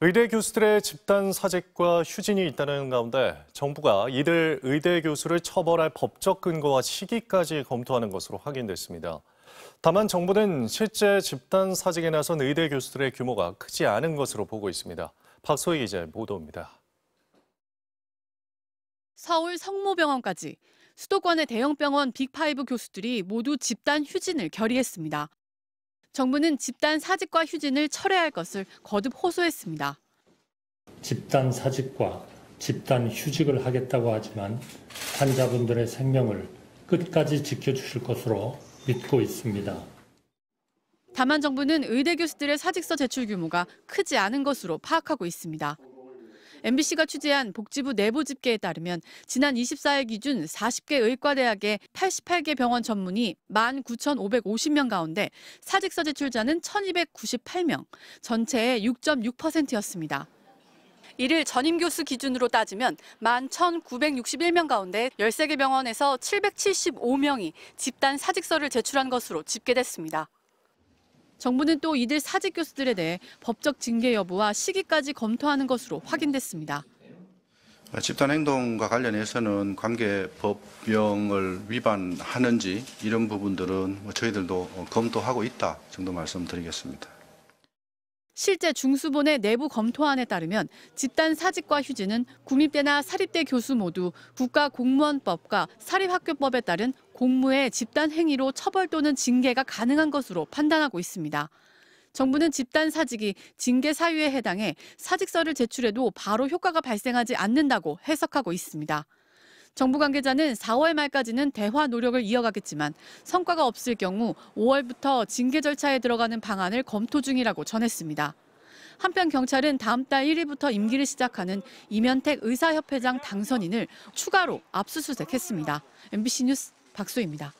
의대 교수들의 집단 사직과 휴진이 있다는 가운데 정부가 이들 의대 교수를 처벌할 법적 근거와 시기까지 검토하는 것으로 확인됐습니다. 다만 정부는 실제 집단 사직에 나선 의대 교수들의 규모가 크지 않은 것으로 보고 있습니다. 박소희 기자 의 보도입니다. 서울 성모병원까지 수도권의 대형병원 빅5 교수들이 모두 집단 휴진을 결의했습니다. 정부는 집단 사직과 휴진을 철회할 것을 거듭 호소했습니다. 집단 사직과 집단 휴직을 하겠다고 하지만 환자분들의 생명을 끝까지 지켜주실 것으로 믿고 있습니다. 다만 정부는 의대 교수들의 사직서 제출 규모가 크지 않은 것으로 파악하고 있습니다. MBC가 취재한 복지부 내부 집계에 따르면 지난 24일 기준 40개 의과대학의 88개 병원 전문의 19,550명 가운데 사직서 제출자는 1,298명, 전체의 6.6%였습니다. 이를 전임 교수 기준으로 따지면 11,961명 가운데 13개 병원에서 775명이 집단 사직서를 제출한 것으로 집계됐습니다. 정부는 또 이들 사직 교수들에 대해 법적 징계 여부와 시기까지 검토하는 것으로 확인됐습니다. 아, 집단 행동과 관련해서는 관계 법령을 위반하는지 이런 부분들은 뭐 저희들도 검토하고 있다 정도 말씀드리겠습니다. 실제 중수본의 내부 검토안에 따르면 집단 사직과 휴지는 국립대나 사립대 교수 모두 국가공무원법과 사립학교법에 따른 공무의 집단 행위로 처벌 또는 징계가 가능한 것으로 판단하고 있습니다. 정부는 집단 사직이 징계 사유에 해당해 사직서를 제출해도 바로 효과가 발생하지 않는다고 해석하고 있습니다. 정부 관계자는 4월 말까지는 대화 노력을 이어가겠지만 성과가 없을 경우 5월부터 징계 절차에 들어가는 방안을 검토 중이라고 전했습니다. 한편 경찰은 다음 달 1일부터 임기를 시작하는 이면택 의사협회장 당선인을 추가로 압수수색했습니다. MBC 뉴스 박수입니다.